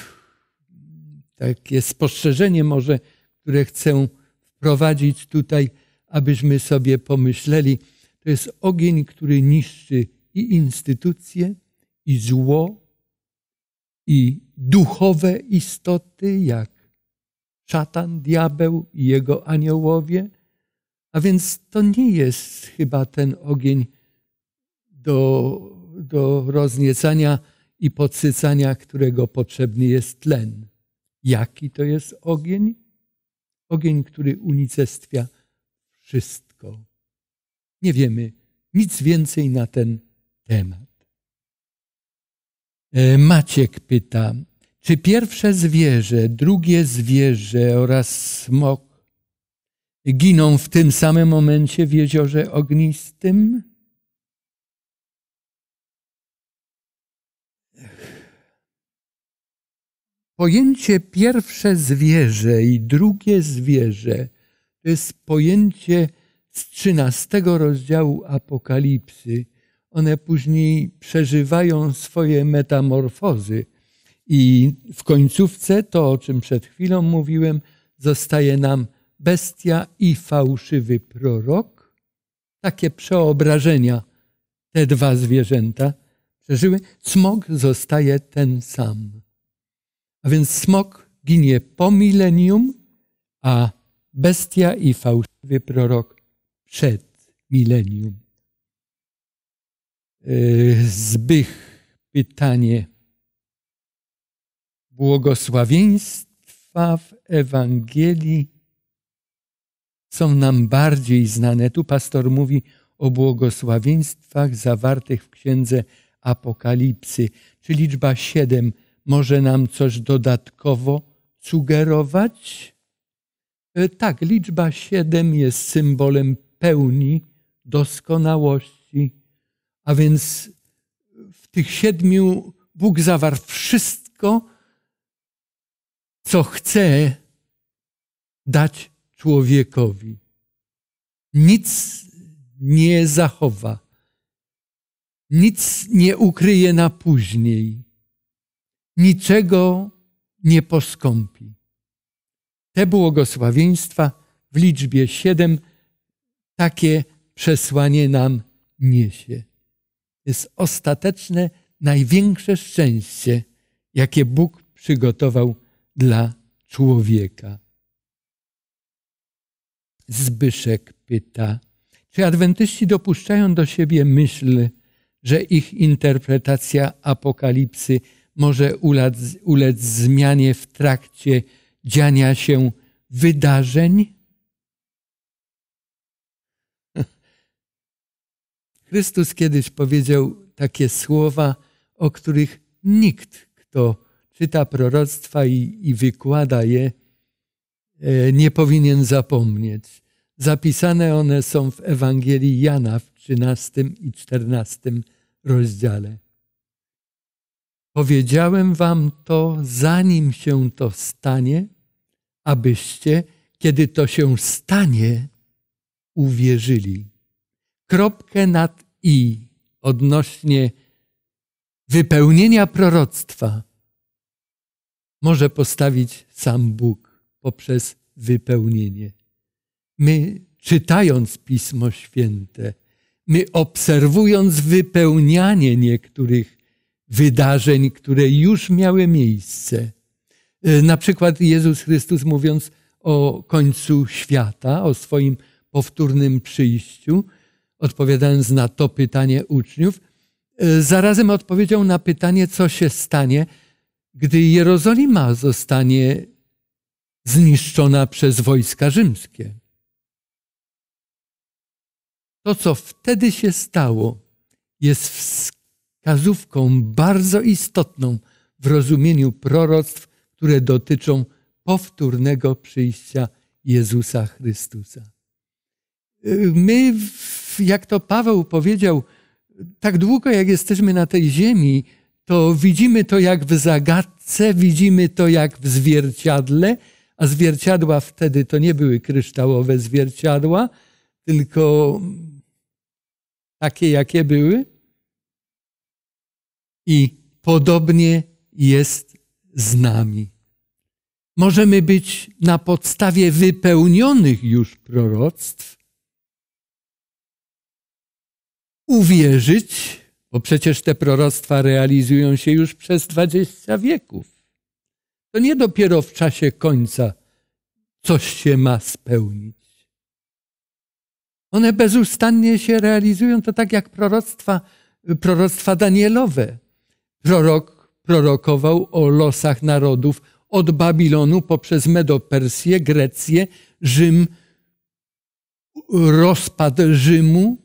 takie spostrzeżenie może, które chcę wprowadzić tutaj, abyśmy sobie pomyśleli. To jest ogień, który niszczy i instytucje, i zło, i duchowe istoty, jak szatan, diabeł i jego aniołowie. A więc to nie jest chyba ten ogień do, do rozniecania i podsycania, którego potrzebny jest tlen. Jaki to jest ogień? Ogień, który unicestwia wszystko. Nie wiemy nic więcej na ten temat. E, Maciek pyta, czy pierwsze zwierzę, drugie zwierzę oraz smok giną w tym samym momencie w jeziorze ognistym? Pojęcie pierwsze zwierzę i drugie zwierzę to jest pojęcie z 13 rozdziału Apokalipsy, one później przeżywają swoje metamorfozy i w końcówce to, o czym przed chwilą mówiłem, zostaje nam bestia i fałszywy prorok. Takie przeobrażenia te dwa zwierzęta przeżyły. Smok zostaje ten sam. A więc smok ginie po milenium, a bestia i fałszywy prorok przed milenium. Y, Zbych pytanie błogosławieństwa w Ewangelii są nam bardziej znane. Tu pastor mówi o błogosławieństwach zawartych w księdze Apokalipsy, czy liczba siedem może nam coś dodatkowo sugerować? E, tak, liczba siedem jest symbolem pełni doskonałości a więc w tych siedmiu Bóg zawarł wszystko, co chce dać człowiekowi. Nic nie zachowa, nic nie ukryje na później, niczego nie poskąpi. Te błogosławieństwa w liczbie siedem takie przesłanie nam niesie jest ostateczne, największe szczęście, jakie Bóg przygotował dla człowieka. Zbyszek pyta, czy adwentyści dopuszczają do siebie myśl, że ich interpretacja apokalipsy może ulec, ulec zmianie w trakcie dziania się wydarzeń? Chrystus kiedyś powiedział takie słowa, o których nikt, kto czyta proroctwa i, i wykłada je, e, nie powinien zapomnieć. Zapisane one są w Ewangelii Jana w 13 i 14 rozdziale. Powiedziałem wam to, zanim się to stanie, abyście, kiedy to się stanie, uwierzyli kropkę nad i odnośnie wypełnienia proroctwa może postawić sam Bóg poprzez wypełnienie. My, czytając Pismo Święte, my obserwując wypełnianie niektórych wydarzeń, które już miały miejsce. E, na przykład Jezus Chrystus mówiąc o końcu świata, o swoim powtórnym przyjściu, odpowiadając na to pytanie uczniów, e, zarazem odpowiedział na pytanie, co się stanie, gdy Jerozolima zostanie zniszczona przez wojska rzymskie. To, co wtedy się stało, jest wskazówką bardzo istotną w rozumieniu proroctw, które dotyczą powtórnego przyjścia Jezusa Chrystusa. My, jak to Paweł powiedział, tak długo jak jesteśmy na tej ziemi, to widzimy to jak w zagadce, widzimy to jak w zwierciadle, a zwierciadła wtedy to nie były kryształowe zwierciadła, tylko takie, jakie były. I podobnie jest z nami. Możemy być na podstawie wypełnionych już proroctw, uwierzyć, bo przecież te proroctwa realizują się już przez 20 wieków. To nie dopiero w czasie końca coś się ma spełnić. One bezustannie się realizują, to tak jak proroctwa, proroctwa Danielowe. Prorok prorokował o losach narodów od Babilonu poprzez Medopersję, Grecję, Rzym, rozpad Rzymu,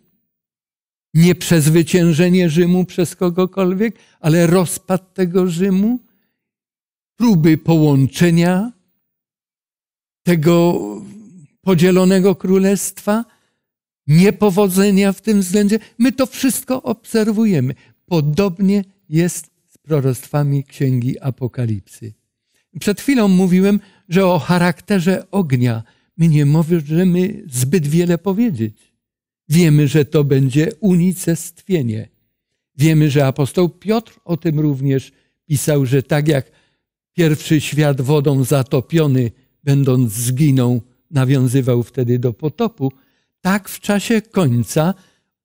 nie przezwyciężenie Rzymu przez kogokolwiek, ale rozpad tego Rzymu, próby połączenia tego podzielonego królestwa, niepowodzenia w tym względzie. My to wszystko obserwujemy. Podobnie jest z proroctwami Księgi Apokalipsy. Przed chwilą mówiłem, że o charakterze ognia my nie możemy zbyt wiele powiedzieć. Wiemy, że to będzie unicestwienie. Wiemy, że apostoł Piotr o tym również pisał, że tak jak pierwszy świat wodą zatopiony, będąc zginął, nawiązywał wtedy do potopu, tak w czasie końca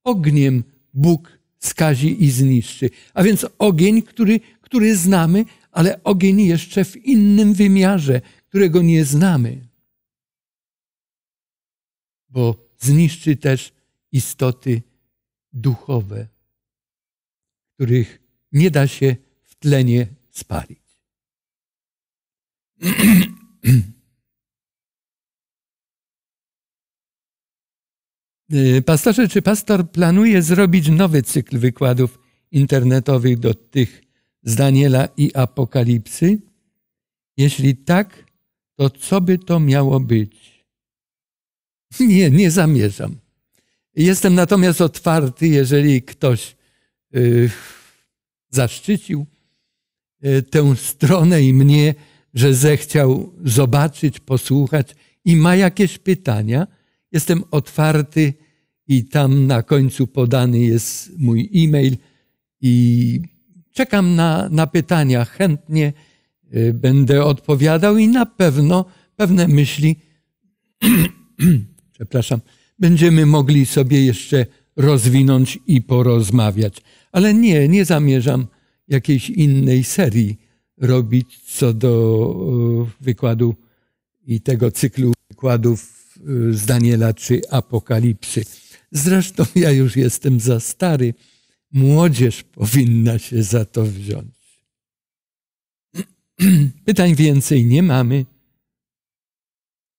ogniem Bóg skazi i zniszczy. A więc ogień, który, który znamy, ale ogień jeszcze w innym wymiarze, którego nie znamy. Bo zniszczy też istoty duchowe, których nie da się w tlenie spalić. (clears throat) Pastorze, czy pastor planuje zrobić nowy cykl wykładów internetowych do tych z Daniela i Apokalipsy? Jeśli tak, to co by to miało być? Nie, nie zamierzam. Jestem natomiast otwarty, jeżeli ktoś y, zaszczycił y, tę stronę i mnie, że zechciał zobaczyć, posłuchać i ma jakieś pytania. Jestem otwarty i tam na końcu podany jest mój e-mail i czekam na, na pytania. Chętnie y, będę odpowiadał i na pewno pewne myśli, (clears throat) przepraszam, będziemy mogli sobie jeszcze rozwinąć i porozmawiać. Ale nie, nie zamierzam jakiejś innej serii robić co do e, wykładu i tego cyklu wykładów e, z Daniela czy Apokalipsy. Zresztą ja już jestem za stary. Młodzież powinna się za to wziąć. (clears throat) Pytań więcej nie mamy.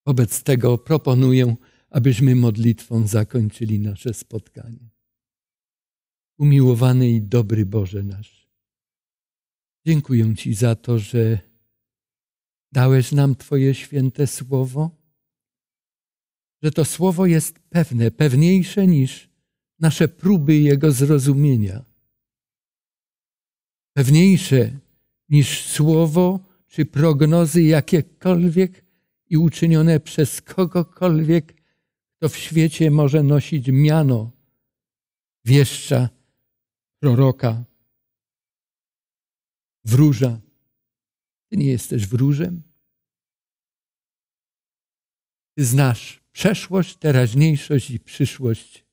Wobec tego proponuję abyśmy modlitwą zakończyli nasze spotkanie. Umiłowany i dobry Boże nasz, dziękuję Ci za to, że dałeś nam Twoje święte słowo, że to słowo jest pewne, pewniejsze niż nasze próby jego zrozumienia, pewniejsze niż słowo czy prognozy jakiekolwiek i uczynione przez kogokolwiek kto w świecie może nosić miano wieszcza, proroka, wróża. Ty nie jesteś wróżem. Ty znasz przeszłość, teraźniejszość i przyszłość.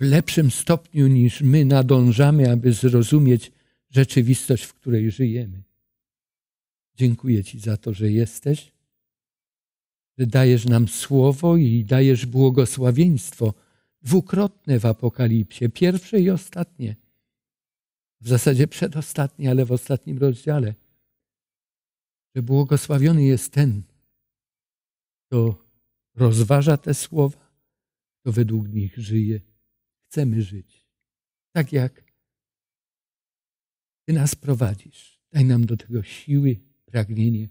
W lepszym stopniu niż my nadążamy, aby zrozumieć rzeczywistość, w której żyjemy. Dziękuję Ci za to, że jesteś dajesz nam słowo i dajesz błogosławieństwo. Dwukrotne w Apokalipsie, pierwsze i ostatnie. W zasadzie przedostatnie, ale w ostatnim rozdziale. Że błogosławiony jest ten, kto rozważa te słowa, kto według nich żyje. Chcemy żyć. Tak jak Ty nas prowadzisz. Daj nam do tego siły, pragnienie.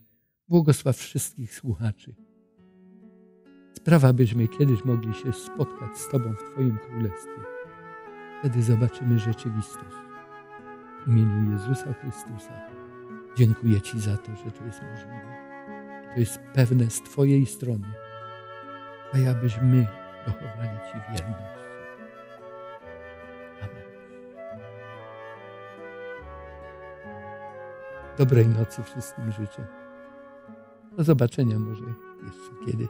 Błogosław wszystkich słuchaczy. Sprawa, byśmy kiedyś mogli się spotkać z Tobą w Twoim Królestwie. Wtedy zobaczymy rzeczywistość. W imieniu Jezusa Chrystusa dziękuję Ci za to, że to jest możliwe. To jest pewne z Twojej strony. A ja byśmy dochowali Ci wierność. Amen. Dobrej nocy wszystkim życzę. Do zobaczenia może jeszcze kiedyś.